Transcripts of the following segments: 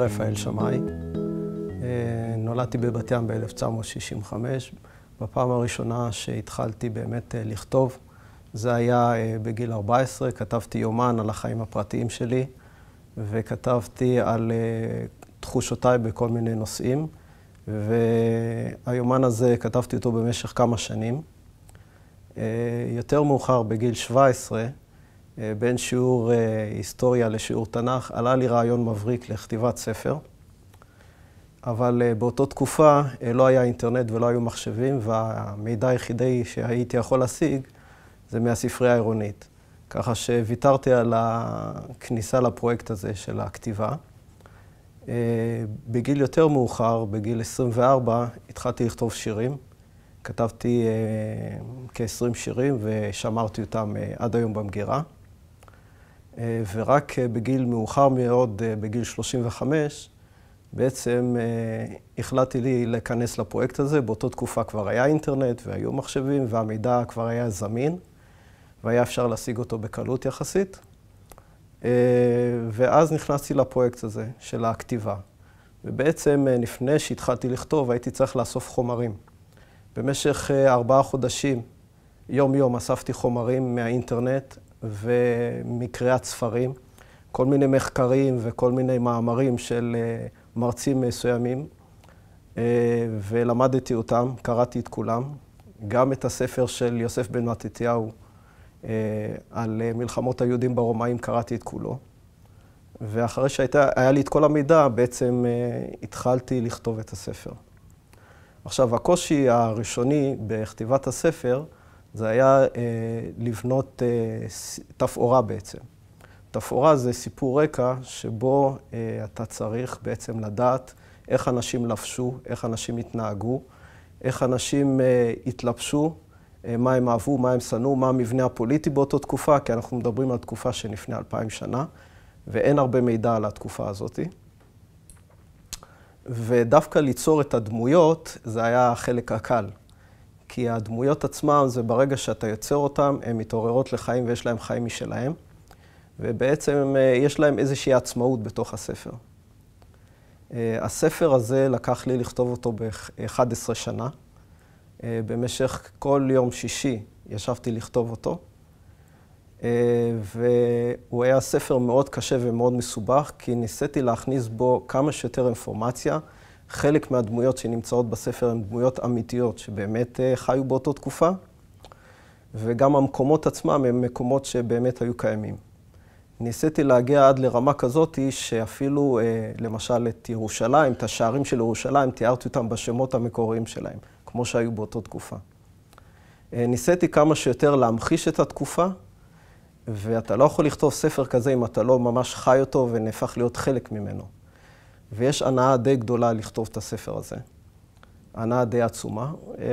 רפאל שמאי. אה, נולדתי בבת ים ב-1965. בפעם הראשונה שהתחלתי באמת אה, לכתוב, זה היה אה, בגיל 14, כתבתי יומן על החיים הפרטיים שלי, וכתבתי על תחושותיי בכל מיני נושאים, והיומן הזה, כתבתי אותו במשך כמה שנים. יותר מאוחר, בגיל 17, אה, בין שיעור אה, היסטוריה לשיעור תנ"ך, עלה לי רעיון מבריק לכתיבת ספר. אבל אה, באותה תקופה לא היה אינטרנט ולא היו מחשבים, והמידע היחידי שהייתי יכול להשיג זה מהספרייה העירונית. ככה שוויתרתי על הכניסה לפרויקט הזה של הכתיבה. בגיל יותר מאוחר, בגיל 24, התחלתי לכתוב שירים. כתבתי כ-20 שירים ושמרתי אותם עד היום במגירה. אה, ורק אה, בגיל מאוחר מאוד, אה, בגיל 35, בעצם החלטתי לי להיכנס לפרויקט הזה. באותה תקופה כבר היה אינטרנט והיו מחשבים והמידע כבר היה זמין, והיה אפשר להשיג אותו בקלות יחסית. ואז נכנסתי לפרויקט הזה של הכתיבה. ובעצם לפני שהתחלתי לכתוב הייתי צריך לאסוף חומרים. במשך ארבעה חודשים, יום-יום אספתי חומרים מהאינטרנט, ומקריאת ספרים, כל מיני מחקרים וכל מיני מאמרים של אה, מרצים מסוימים, אה, ולמדתי אותם, קראתי את כולם, גם את הספר של יוסף בן מתתיהו אה, על מלחמות היהודים ברומאים, קראתי את כולו. ואחרי שהיה לי את כל המידע, בעצם התחלתי לכתוב את הספר. עכשיו, הקושי הראשוני בכתיבת הספר זה היה אה, לבנות אה, תפאורה בעצם. תפאורה זה סיפור רקע שבו אה, אתה צריך בעצם לדעת איך אנשים לבשו, איך אנשים התנהגו, איך אנשים אה, התלבשו, אה, מה הם אהבו, מה הם שנאו, מה המבנה הפוליטי באותה תקופה, כי אנחנו מדברים על תקופה שלפני אלפיים שנה, ואין הרבה מידע על התקופה הזאת. ודווקא ליצור את הדמויות, זה היה החלק הקל. כי הדמויות עצמן, זה ברגע שאתה יוצר אותן, הן מתעוררות לחיים ויש להן חיים משלהן, ובעצם אה, יש להן איזושהי עצמאות בתוך הספר. אה, הספר הזה, לקח לי לכתוב אותו ב-11 שנה. אה, במשך כל יום שישי ישבתי לכתוב אותו, Uh, והוא היה ספר מאוד קשה ומאוד מסובך, כי ניסיתי להכניס בו כמה שיותר אינפורמציה. חלק מהדמויות שנמצאות בספר הן דמויות אמיתיות, שבאמת אה, חיו באותה תקופה, וגם המקומות עצמם הם מקומות שבאמת היו קיימים. ניסיתי להגיע עד לרמה כזאת שאפילו, אה, למשל, את ירושלים, את השערים של ירושלים, תיארתי אותם בשמות המקוריים שלהם, כמו שהיו באותה תקופה. אה, ניסיתי כמה שיותר להמחיש את התקופה, ואתה לא יכול לכתוב ספר כזה אם אתה לא ממש חי אותו ונהפך להיות חלק ממנו. ויש הנאה די גדולה לכתוב את הספר הזה. הנאה די עצומה, אה,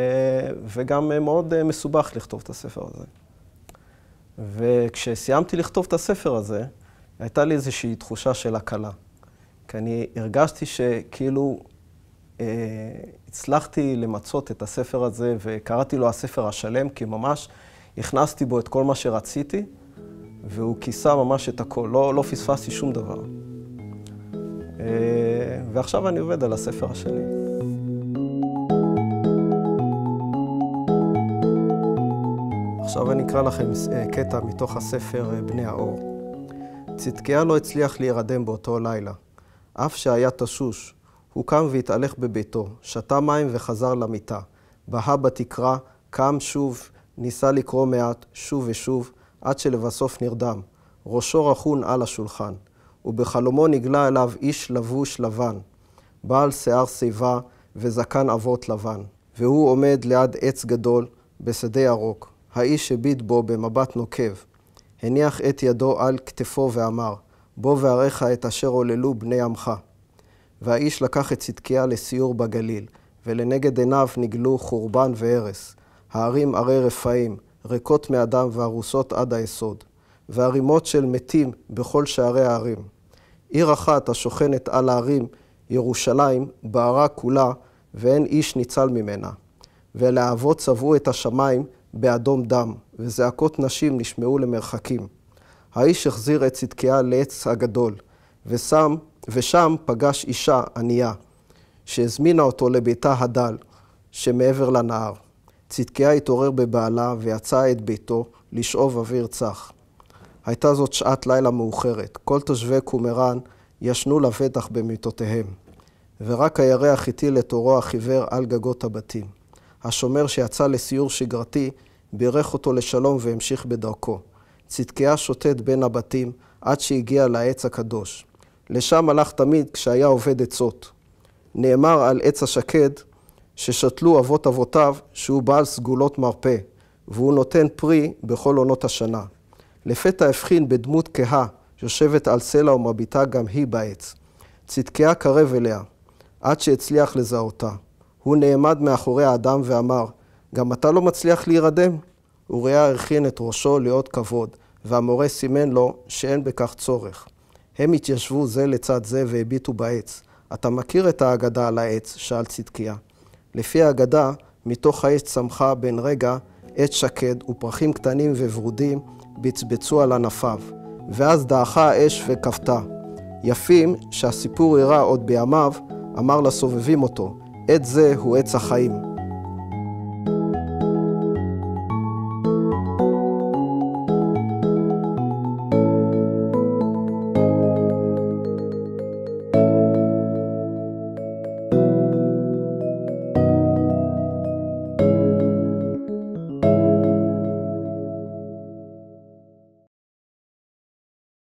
וגם אה, מאוד אה, מסובך לכתוב את הספר הזה. וכשסיימתי לכתוב את הספר הזה, הייתה לי איזושהי תחושה של הקלה. כי אני הרגשתי שכאילו אה, הצלחתי למצות את הספר הזה, וקראתי לו הספר השלם, כי ממש הכנסתי בו את כל מה שרציתי, והוא כיסה ממש את הכל, לא, לא פספסתי שום דבר. אה, ועכשיו אני עובד על הספר השני. עכשיו אני אקרא לכם אה, קטע מתוך הספר אה, בני האור. צדקיה לא הצליח להירדם באותו לילה, אף שהיה תשוש. הוא קם והתהלך בביתו, שתה מים וחזר למיטה. בהה בתקרה, קם שוב, ניסה לקרוא מעט, שוב ושוב, עד שלבסוף נרדם. ראשו רכון על השולחן. ובחלומו נגלה אליו איש לבוש לבן, בעל שיער שיבה וזקן אבות לבן, והוא עומד ליד עץ גדול בשדה ירוק. האיש הביט בו במבט נוקב, הניח את ידו על כתפו ואמר, בוא ואראך את אשר עוללו בני עמך. והאיש לקח את צדקיה לסיור בגליל, ולנגד עיניו נגלו חורבן והרס, הערים ערי רפאים, ריקות מאדם והרוסות עד היסוד, והרימות של מתים בכל שערי הערים. עיר אחת השוכנת על ההרים, ירושלים, בערה כולה, ואין איש ניצל ממנה. ולהבות צבעו את השמיים באדום דם, וזעקות נשים נשמעו למרחקים. האיש החזיר את צדקיה לעץ הגדול, ושם, ושם פגש אישה ענייה, שהזמינה אותו לביתה הדל, שמעבר לנהר. צדקיה התעורר בבעלה ויצא את ביתו לשאוב אוויר צח. הייתה זאת שעת לילה מאוחרת. כל תושבי קומראן ישנו לבטח במיטותיהם, ורק הירח הטיל את אורו החיוור על גגות הבתים. השומר שיצא לסיור שגרתי בירך אותו לשלום והמשיך בדרכו. צדקיה שוטט בין הבתים עד שהגיע לעץ הקדוש. לשם הלך תמיד כשהיה עובד עצות. נאמר על עץ השקד ששתלו אבות אבותיו שהוא בעל סגולות מרפא, והוא נותן פרי בכל עונות השנה. לפתע הבחין בדמות כהה יושבת על סלע ומביטה גם היא בעץ. צדקיה קרב אליה, עד שהצליח לזהותה. הוא נעמד מאחורי האדם ואמר, גם אתה לא מצליח להירדם? אוריה הרחין את ראשו לאות כבוד, והמורה סימן לו שאין בכך צורך. הם התיישבו זה לצד זה והביטו בעץ. אתה מכיר את האגדה על העץ? שאל צדקיה. לפי האגדה, מתוך העץ צמחה בן רגע עץ שקד ופרחים קטנים ווורודים בצבצו על ענפיו, ואז דעכה האש וכבתה. יפים, שהסיפור אירע עוד בימיו, אמר לסובבים אותו, עת זה הוא עץ החיים.